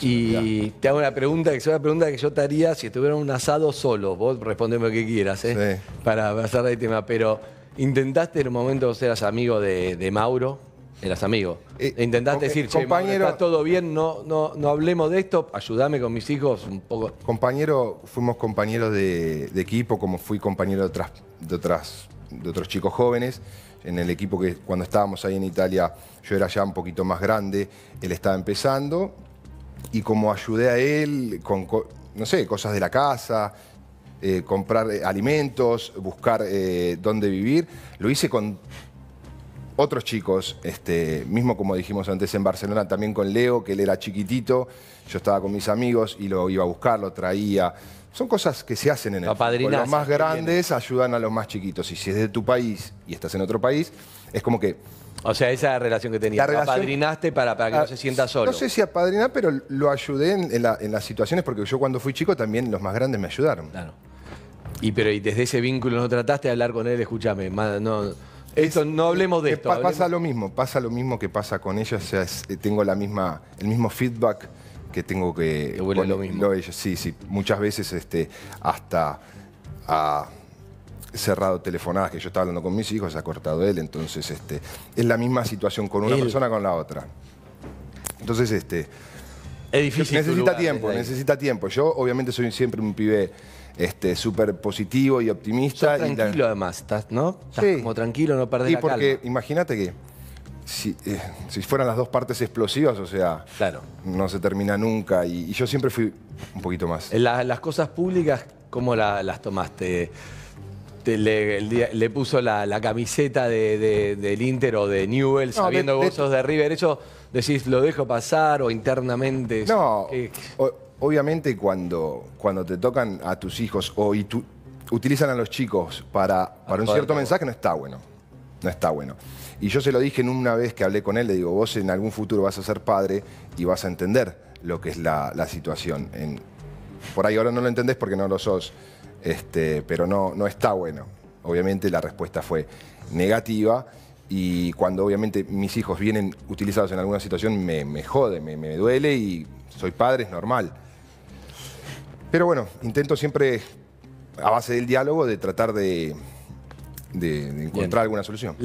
Y te hago una pregunta que es una pregunta que yo te haría si estuviera un asado solo. Vos respondeme lo que quieras, ¿eh? Para pasar el tema. Pero, ¿intentaste en un momento vos eras amigo de, Mauro? Eras amigo. Eh, Intentaste decir, compañero, todo bien, no, no, no hablemos de esto, ayúdame con mis hijos un poco. Compañero, fuimos compañeros de, equipo, como fui compañero de de otras, de otros chicos jóvenes. En el equipo que cuando estábamos ahí en Italia, yo era ya un poquito más grande, él estaba empezando, y como ayudé a él con, no sé, cosas de la casa, eh, comprar eh, alimentos, buscar eh, dónde vivir, lo hice con otros chicos, este, mismo como dijimos antes en Barcelona, también con Leo, que él era chiquitito, yo estaba con mis amigos y lo iba a buscar, lo traía. Son cosas que se hacen en el Con Los más grandes ayudan a los más chiquitos. Y si es de tu país y estás en otro país, es como que o sea, esa relación que tenías. La apadrinaste para, para que no ah, se sienta solo. No sé si apadrinar, pero lo ayudé en, las situaciones, porque yo cuando fui chico también los más grandes me ayudaron. Claro. Y pero desde ese vínculo no trataste de hablar con él, escúchame, no, esto, no hablemos de esto. Pasa lo mismo, pasa lo mismo que pasa con ella, o sea, eh, tengo la misma, el mismo feedback que tengo que... lo mismo. sí, sí, muchas veces este, hasta a cerrado telefonadas que yo estaba hablando con mis hijos, se ha cortado él, entonces este, es la misma situación con una persona con la otra. Entonces, este. Es difícil. Necesita tiempo, necesita tiempo. Yo, obviamente, soy siempre un pibe este, súper positivo y optimista. Estás tranquilo, además, ¿estás, ¿no? Estás como tranquilo, no perdés la calma. Sí, porque imagínate que eh, si, fueran las dos partes explosivas, o sea, claro. no se termina nunca. Y, yo siempre fui un poquito más. Eh, las cosas públicas, ¿cómo las tomaste? le, puso la, camiseta del Inter o de Newell sabiendo que vos sos de River, eso decís, ¿lo dejo pasar o internamente? No, obviamente cuando, cuando te tocan a tus hijos o y utilizan a los chicos para, para un cierto mensaje, no está bueno. No está bueno. Y yo se lo dije en una vez que hablé con él, le digo, vos en algún futuro vas a ser padre y vas a entender lo que es la, situación. por ahí ahora no lo entendés porque no lo sos, este, pero no, no está bueno. Obviamente la respuesta fue negativa y cuando obviamente mis hijos vienen utilizados en alguna situación me, jode, me, duele y soy padre, es normal. Pero bueno, intento siempre a base del diálogo de tratar de, encontrar alguna solución.